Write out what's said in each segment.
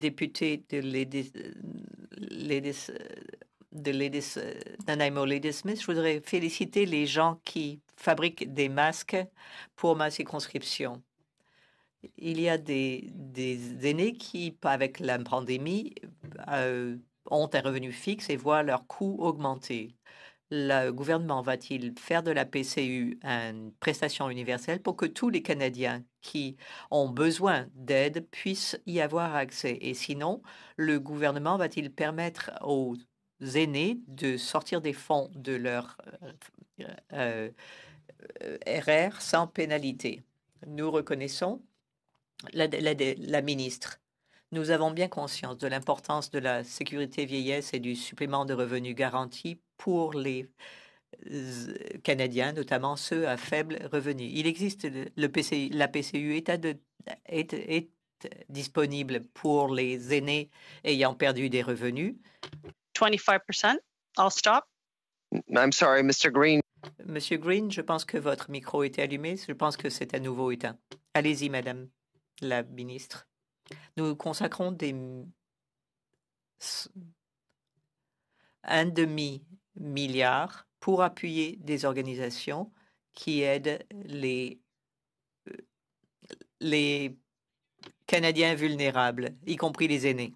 député de Lady, de Nanaimo Lady je voudrais féliciter les gens qui fabriquent des masques pour ma circonscription. Il y a des, aînés qui, avec la pandémie, euh, ont un revenu fixe et voient leurs coûts augmenter le gouvernement va-t-il faire de la PCU une prestation universelle pour que tous les Canadiens qui ont besoin d'aide puissent y avoir accès Et sinon, le gouvernement va-t-il permettre aux aînés de sortir des fonds de leur RR euh, euh, sans pénalité Nous reconnaissons la ministre nous avons bien conscience de l'importance de la sécurité vieillesse et du supplément de revenus garanti pour les euh, Canadiens, notamment ceux à faible revenu. Il existe le la PCU est, est, disponible pour les aînés ayant perdu des revenus. 25%, I'll stop. I'm sorry, Mr. Green. Monsieur Green, je pense que votre micro était allumé. Je pense que c'est à nouveau éteint. Allez-y, Madame la Ministre. Nous consacrons des un demi milliard pour appuyer des organisations qui aident les, euh, les Canadiens vulnérables, y compris les aînés.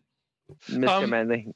Um,